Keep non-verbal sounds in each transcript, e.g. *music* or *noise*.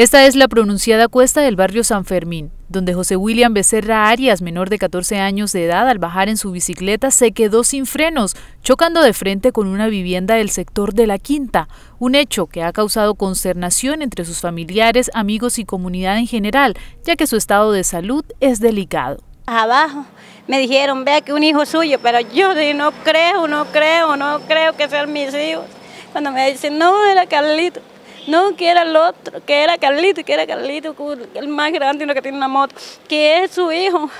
Esta es la pronunciada cuesta del barrio San Fermín, donde José William Becerra Arias, menor de 14 años de edad, al bajar en su bicicleta se quedó sin frenos, chocando de frente con una vivienda del sector de La Quinta, un hecho que ha causado consternación entre sus familiares, amigos y comunidad en general, ya que su estado de salud es delicado. Abajo me dijeron, vea que un hijo suyo, pero yo no creo, no creo, no creo que sean mis hijos. Cuando me dicen, no, era Carlito no, que era el otro, que era Carlito, que era Carlito, el más grande, uno que tiene una moto, que es su hijo.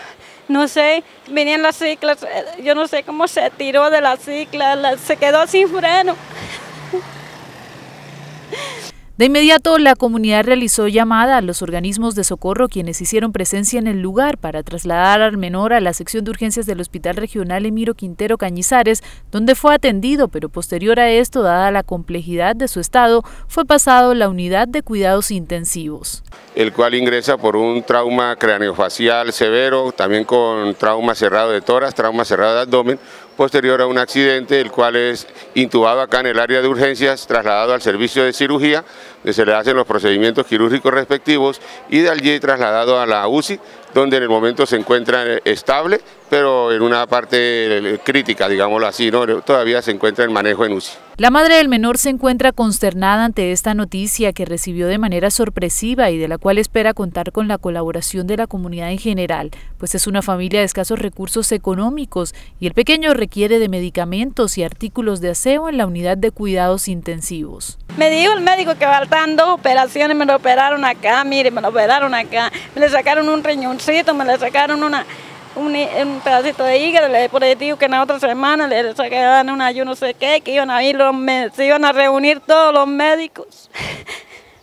No sé, venía en las ciclas, eh, yo no sé cómo se tiró de la cicla, se quedó sin freno. De inmediato, la comunidad realizó llamada a los organismos de socorro quienes hicieron presencia en el lugar para trasladar al menor a la sección de urgencias del Hospital Regional Emiro Quintero Cañizares, donde fue atendido, pero posterior a esto, dada la complejidad de su estado, fue pasado a la unidad de cuidados intensivos. El cual ingresa por un trauma craneofacial severo, también con trauma cerrado de toras, trauma cerrado de abdomen, posterior a un accidente, el cual es intubado acá en el área de urgencias, trasladado al servicio de cirugía, donde se le hacen los procedimientos quirúrgicos respectivos y de allí trasladado a la UCI donde en el momento se encuentra eh, estable, pero en una parte eh, crítica, digámoslo así, todavía se encuentra en manejo en UCI. La madre del menor se encuentra consternada ante esta noticia que recibió de manera sorpresiva y de la cual espera contar con la colaboración de la comunidad en general, pues es una familia de escasos recursos económicos y el pequeño requiere de medicamentos y artículos de aseo en la unidad de cuidados intensivos. Me dijo el médico que faltan dos operaciones, me lo operaron acá, mire, me lo operaron acá, me le sacaron un riñoncito, me le sacaron una, un, pedacito de hígado, le por que en la otra semana le sacaban una yo no sé qué, que iban a ir los se iban a reunir todos los médicos. *laughs*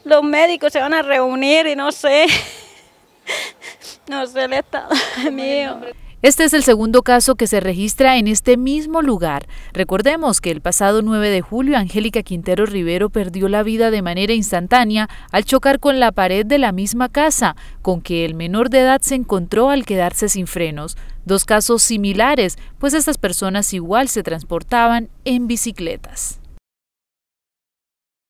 Los médicos se van a reunir y no sé, *laughs* no sé el estado *laughs* mío. Este es el segundo caso que se registra en este mismo lugar. Recordemos que el pasado 9 de julio Angélica Quintero Rivero perdió la vida de manera instantánea al chocar con la pared de la misma casa con que el menor de edad se encontró al quedarse sin frenos. Dos casos similares, pues estas personas igual se transportaban en bicicletas.